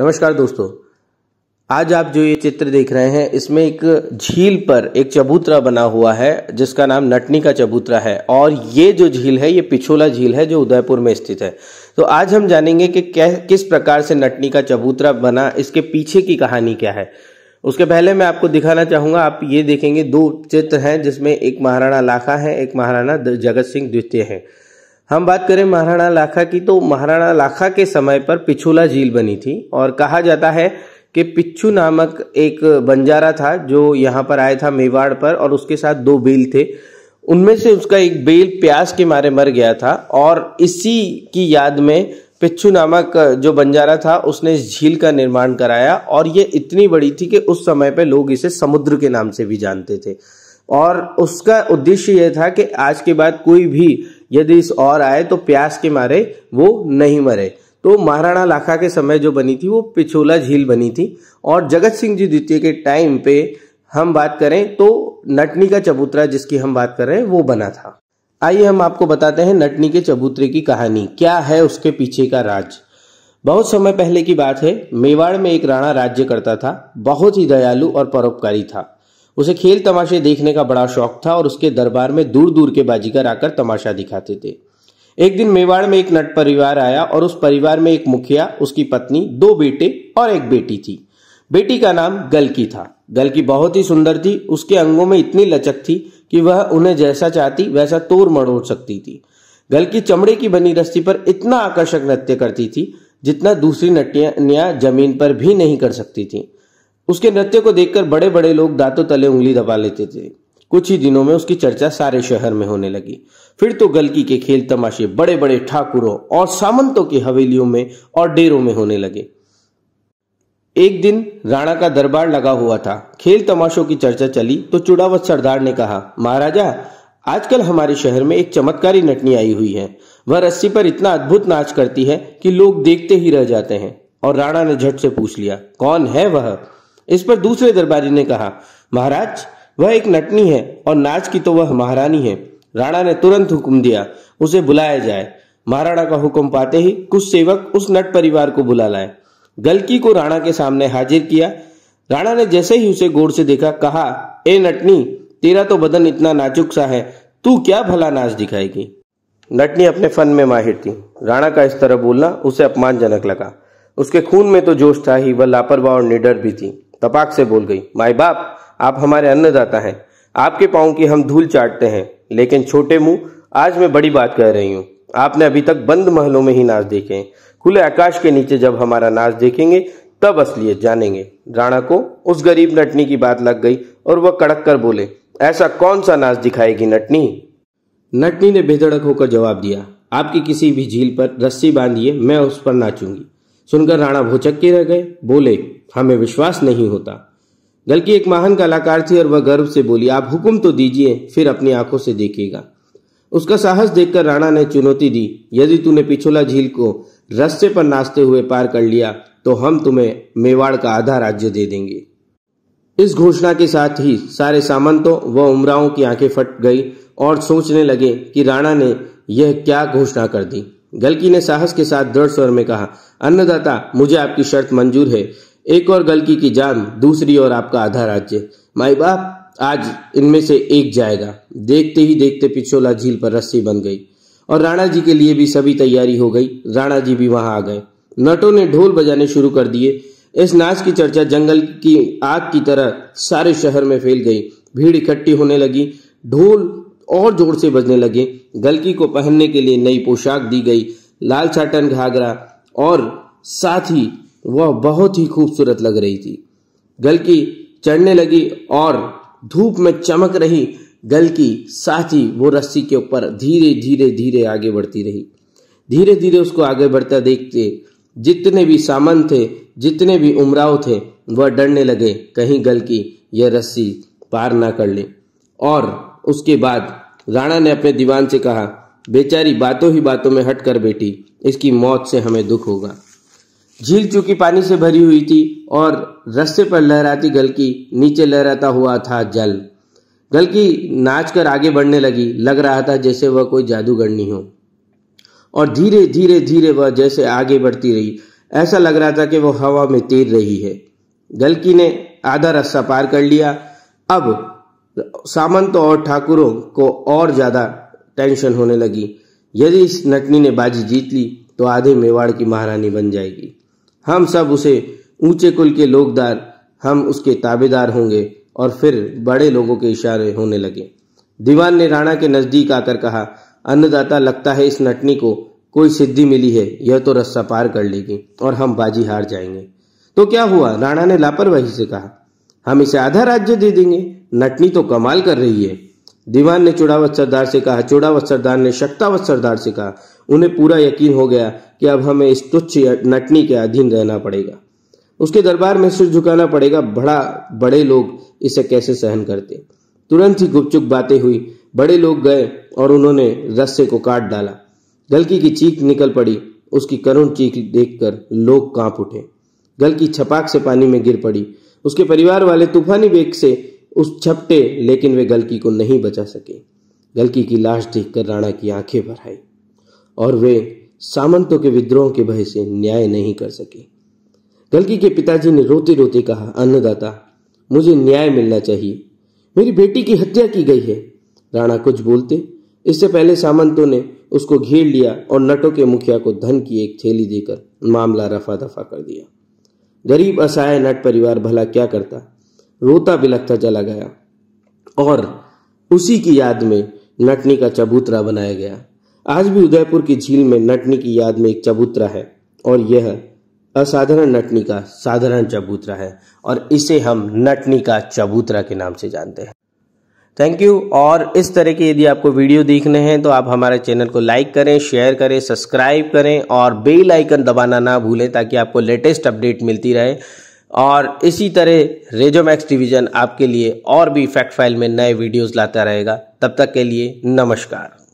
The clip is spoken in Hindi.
नमस्कार दोस्तों आज आप जो ये चित्र देख रहे हैं इसमें एक झील पर एक चबूतरा बना हुआ है जिसका नाम नटनी का चबूतरा है और ये जो झील है ये पिछोला झील है जो उदयपुर में स्थित है तो आज हम जानेंगे कि क्या किस प्रकार से नटनी का चबूतरा बना इसके पीछे की कहानी क्या है उसके पहले मैं आपको दिखाना चाहूंगा आप ये देखेंगे दो चित्र हैं जिसमें एक महाराणा लाखा है एक महाराणा जगत सिंह द्वितीय है हम बात करें महाराणा लाखा की तो महाराणा लाखा के समय पर पिछुला झील बनी थी और कहा जाता है कि पिच्छू नामक एक बंजारा था जो यहाँ पर आया था मेवाड़ पर और उसके साथ दो बेल थे उनमें से उसका एक बेल प्यास के मारे मर गया था और इसी की याद में पिच्छू नामक जो बंजारा था उसने इस झील का निर्माण कराया और ये इतनी बड़ी थी कि उस समय पर लोग इसे समुद्र के नाम से भी जानते थे और उसका उद्देश्य यह था कि आज के बाद कोई भी यदि इस और आए तो प्यास के मारे वो नहीं मरे तो महाराणा लाखा के समय जो बनी थी वो पिछोला झील बनी थी और जगत सिंह जी द्वितीय के टाइम पे हम बात करें तो नटनी का चबूतरा जिसकी हम बात कर रहे हैं वो बना था आइए हम आपको बताते हैं नटनी के चबूतरे की कहानी क्या है उसके पीछे का राज बहुत समय पहले की बात है मेवाड़ में एक राणा राज्य करता था बहुत ही दयालु और परोपकारी था उसे खेल तमाशे देखने का बड़ा शौक था और उसके दरबार में दूर दूर के बाजीगर आकर तमाशा दिखाते थे एक दिन मेवाड़ में एक नट परिवार आया और उस परिवार में एक मुखिया उसकी पत्नी दो बेटे और एक बेटी थी बेटी का नाम गलकी था गलकी बहुत ही सुंदर थी उसके अंगों में इतनी लचक थी कि वह उन्हें जैसा चाहती वैसा तोड़ मड़ोड़ सकती थी गलकी चमड़े की बनी रस्सी पर इतना आकर्षक नृत्य करती थी जितना दूसरी नटियां जमीन पर भी नहीं कर सकती थी उसके नृत्य को देखकर बड़े बड़े लोग दांतों तले उंगली दबा लेते थे कुछ ही दिनों में उसकी चर्चा सारे शहर में होने लगी फिर तो गलकी के खेल तमाशे बड़े बड़े ठाकुरों और सामंतों की हवेलियों में और डेरों में होने लगे एक दिन राणा का दरबार लगा हुआ था खेल तमाशों की चर्चा चली तो चुड़ावत सरदार ने कहा महाराजा आजकल हमारे शहर में एक चमत्कारी नटनी आई हुई है वह रस्सी पर इतना अद्भुत नाच करती है कि लोग देखते ही रह जाते हैं और राणा ने झट से पूछ लिया कौन है वह इस पर दूसरे दरबारी ने कहा महाराज वह एक नटनी है और नाच की तो वह महारानी है राणा ने तुरंत हुक्म दिया उसे बुलाया जाए महाराणा का हुक्म पाते ही कुछ सेवक उस नट परिवार को बुला लाए गलकी को राणा के सामने हाजिर किया राणा ने जैसे ही उसे गोड़ से देखा कहा ए नटनी तेरा तो बदन इतना नाजुक सा है तू क्या भला नाच दिखाएगी नटनी अपने फन में माहिर थी राणा का इस तरह बोलना उसे अपमानजनक लगा उसके खून में तो जोश था ही वह लापरवाह और निडर भी थी तपाक से बोल गई माए बाप आप हमारे अन्नदाता हैं आपके पाओं की हम धूल चाटते हैं लेकिन छोटे मुंह आज मैं बड़ी बात कह रही हूँ आपने अभी तक बंद महलों में ही नाच देखे खुले आकाश के नीचे जब हमारा नाच देखेंगे तब असलियत जानेंगे राणा को उस गरीब नटनी की बात लग गई और वह कड़क कर बोले ऐसा कौन सा नाच दिखाएगी नटनी नटनी ने बेधड़क होकर जवाब दिया आपकी किसी भी झील पर रस्सी बांधिए मैं उस पर नाचूंगी सुनकर राणा भोचक्के रह गए बोले हमें विश्वास नहीं होता गलकी एक महान कलाकार थी और वह गर्व से बोली आप हुक्म तो दीजिए फिर अपनी आंखों से देखिएगा उसका साहस देखकर राणा ने चुनौती दी यदि तूने पिछोला झील को रस्ते पर नाचते हुए पार कर लिया तो हम तुम्हें मेवाड़ का आधा राज्य दे देंगे इस घोषणा के साथ ही सारे सामंतों व उमराओं की आंखें फट गई और सोचने लगे कि राणा ने यह क्या घोषणा कर दी गलकी ने साहस के साथ दृढ़ स्वर में कहा अन्नदाता मुझे आपकी शर्त मंजूर है एक और गलकी की जान दूसरी और आपका आधा राज्य माई बाप आज इनमें से एक जाएगा देखते ही देखते पिछोला झील पर रस्सी बन गई और राणा जी के लिए भी सभी तैयारी हो गई राणा जी भी वहां आ गए नटों ने ढोल बजाने शुरू कर दिए इस नाच की चर्चा जंगल की आग की तरह सारे शहर में फैल गई भीड़ इकट्ठी होने लगी ढोल और जोर से बजने लगे गलकी को पहनने के लिए नई पोशाक दी गई लाल चाटन घाघरा और साथ ही वह बहुत ही खूबसूरत लग रही थी गलकी चढ़ने लगी और धूप में चमक रही गलकी साथ ही वो रस्सी के ऊपर धीरे धीरे धीरे आगे बढ़ती रही धीरे धीरे उसको आगे बढ़ता देखते जितने भी सामन थे जितने भी उमराव थे वह डरने लगे कहीं गलकी यह रस्सी पार ना कर ले और उसके बाद राणा ने अपने दीवान से कहा बेचारी बातों ही बातों में हट कर बैठी इसकी मौत से हमें दुख होगा झील चूंकि पानी से भरी हुई थी और रस्ते पर लहराती गलकी नीचे लहराता हुआ था जल गलकी नाच कर आगे बढ़ने लगी लग रहा था जैसे वह कोई जादूगरनी हो और धीरे धीरे धीरे वह जैसे आगे बढ़ती रही ऐसा लग रहा था कि वह हवा में तैर रही है गलकी ने आधा रस्सा पार कर लिया अब सामंत और ठाकुरों को और ज्यादा टेंशन होने लगी यदि इस नटनी ने बाजी जीत ली तो आधे मेवाड़ की महारानी बन जाएगी हम सब उसे ऊंचे कुल के लोकदार हम उसके ताबेदार होंगे और फिर बड़े लोगों के इशारे होने लगे दीवान ने राणा के नजदीक आकर कहा अन्नदाता लगता है इस नटनी को कोई सिद्धि मिली है यह तो रस्सा पार कर लेगी और हम बाजी हार जाएंगे तो क्या हुआ राणा ने लापरवाही से कहा हम इसे आधा राज्य दे देंगे नटनी तो कमाल कर रही है दीवान ने चुड़ावत सरदार से कहा चुड़ावत सरदार ने शक्तावत सरदार से कहा उन्हें पूरा यकीन हो गया कि अब हमें इस तुच्छ नटनी के अधीन रहना पड़ेगा उसके दरबार में सिर झुकाना पड़ेगा बड़ा बड़े लोग इसे कैसे सहन करते तुरंत ही गुपचुप बातें हुई बड़े लोग गए और उन्होंने रस्से को काट डाला गलकी की चीख निकल पड़ी उसकी करुण चीख देखकर लोग कांप उठे गलकी छपाक से पानी में गिर पड़ी उसके परिवार वाले तूफानी वेग से उस छपटे लेकिन वे गलकी को नहीं बचा सके गलकी की लाश देखकर राणा की आंखें भर आई और वे सामंतों के विद्रोह के भय से न्याय नहीं कर सके गलकी के पिताजी ने रोते रोते कहा अन्नदाता मुझे न्याय मिलना चाहिए मेरी बेटी की हत्या की गई है राणा कुछ बोलते इससे पहले सामंतों ने उसको घेर लिया और नटों के मुखिया को धन की एक थैली देकर मामला रफा दफा कर दिया गरीब असहाय नट परिवार भला क्या करता रोता बिलखता चला गया और उसी की याद में नटनी का चबूतरा बनाया गया आज भी उदयपुर की झील में नटनी की याद में एक चबूतरा है और यह असाधारण नटनी का साधारण चबूतरा है और इसे हम नटनी का चबूतरा के नाम से जानते हैं थैंक यू और इस तरह के यदि आपको वीडियो देखने हैं तो आप हमारे चैनल को लाइक करें शेयर करें सब्सक्राइब करें और बेल आइकन दबाना ना भूलें ताकि आपको लेटेस्ट अपडेट मिलती रहे और इसी तरह रेजोमैक्स डिवीज़न आपके लिए और भी फैक्ट फाइल में नए वीडियोज़ लाता रहेगा तब तक के लिए नमस्कार